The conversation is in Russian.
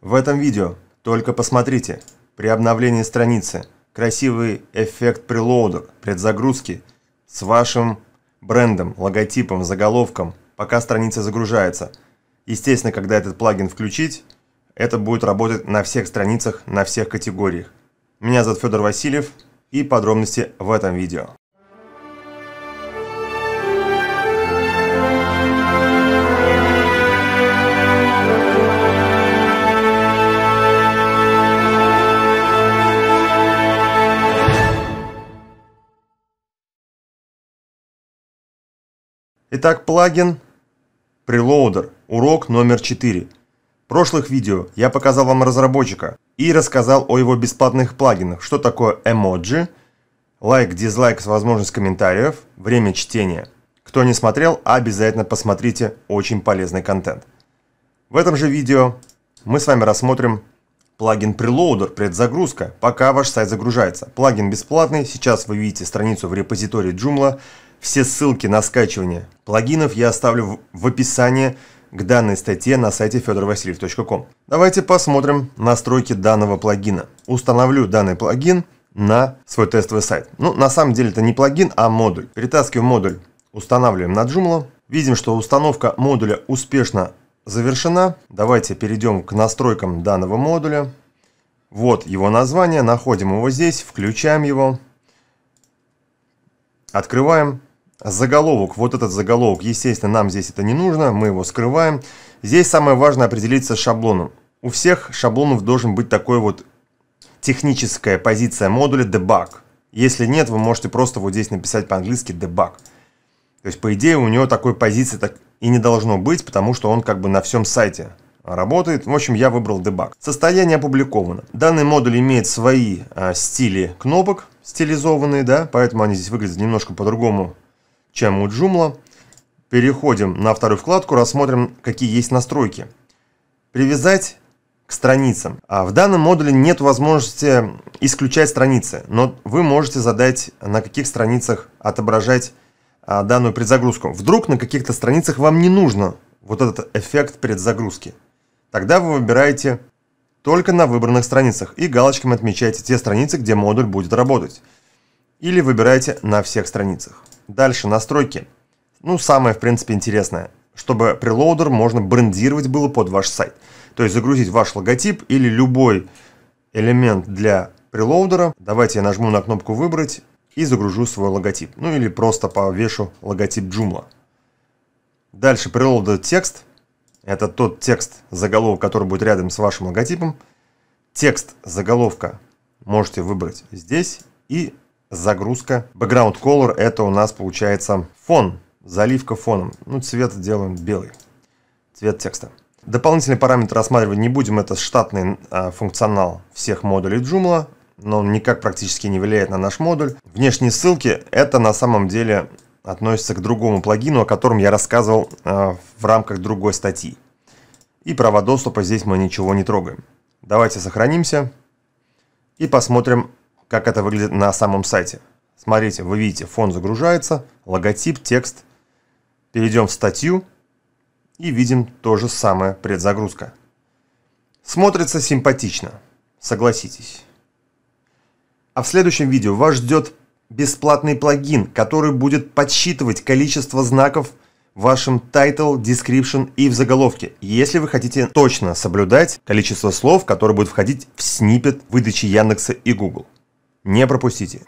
В этом видео только посмотрите. При обновлении страницы красивый эффект прелоудер, предзагрузки с вашим брендом, логотипом, заголовком, пока страница загружается. Естественно, когда этот плагин включить, это будет работать на всех страницах, на всех категориях. Меня зовут Федор Васильев и подробности в этом видео. Итак, плагин Preloader, урок номер 4. В прошлых видео я показал вам разработчика и рассказал о его бесплатных плагинах, что такое эмоджи, лайк, дизлайк с возможностью комментариев, время чтения. Кто не смотрел, обязательно посмотрите, очень полезный контент. В этом же видео мы с вами рассмотрим плагин Preloader, предзагрузка, пока ваш сайт загружается. Плагин бесплатный, сейчас вы видите страницу в репозитории Joomla, все ссылки на скачивание плагинов я оставлю в описании к данной статье на сайте fedorvasiliev.com. Давайте посмотрим настройки данного плагина. Установлю данный плагин на свой тестовый сайт. Ну, на самом деле это не плагин, а модуль. Перетаскиваем модуль, устанавливаем на Joomla. Видим, что установка модуля успешно завершена. Давайте перейдем к настройкам данного модуля. Вот его название, находим его здесь, включаем его, открываем, Заголовок, вот этот заголовок, естественно, нам здесь это не нужно, мы его скрываем. Здесь самое важное определиться с шаблоном. У всех шаблонов должен быть такой вот техническая позиция модуля debug. Если нет, вы можете просто вот здесь написать по-английски debug. То есть, по идее, у него такой позиции так и не должно быть, потому что он как бы на всем сайте работает. В общем, я выбрал debug. Состояние опубликовано. Данный модуль имеет свои э, стили кнопок, стилизованные, да, поэтому они здесь выглядят немножко по-другому, чем у Joomla. Переходим на вторую вкладку, рассмотрим, какие есть настройки. Привязать к страницам. А в данном модуле нет возможности исключать страницы, но вы можете задать, на каких страницах отображать а, данную предзагрузку. Вдруг на каких-то страницах вам не нужно вот этот эффект предзагрузки. Тогда вы выбираете только на выбранных страницах и галочками отмечаете те страницы, где модуль будет работать. Или выбираете на всех страницах. Дальше настройки. Ну, самое, в принципе, интересное. Чтобы прелоудер можно брендировать было под ваш сайт. То есть загрузить ваш логотип или любой элемент для прелоудера. Давайте я нажму на кнопку «Выбрать» и загружу свой логотип. Ну или просто повешу логотип Joomla. Дальше прелоудер текст. Это тот текст заголовок, который будет рядом с вашим логотипом. Текст заголовка можете выбрать здесь и загрузка. Background color это у нас получается фон, заливка фоном. Ну, цвет делаем белый, цвет текста. Дополнительный параметр рассматривать не будем, это штатный э, функционал всех модулей Joomla, но он никак практически не влияет на наш модуль. Внешние ссылки это на самом деле относится к другому плагину, о котором я рассказывал э, в рамках другой статьи. И права доступа здесь мы ничего не трогаем. Давайте сохранимся и посмотрим как это выглядит на самом сайте. Смотрите, вы видите, фон загружается, логотип, текст. Перейдем в статью и видим то же самое предзагрузка. Смотрится симпатично, согласитесь. А в следующем видео вас ждет бесплатный плагин, который будет подсчитывать количество знаков в вашем title, description и в заголовке, если вы хотите точно соблюдать количество слов, которые будут входить в снипет выдачи Яндекса и Google. Не пропустите.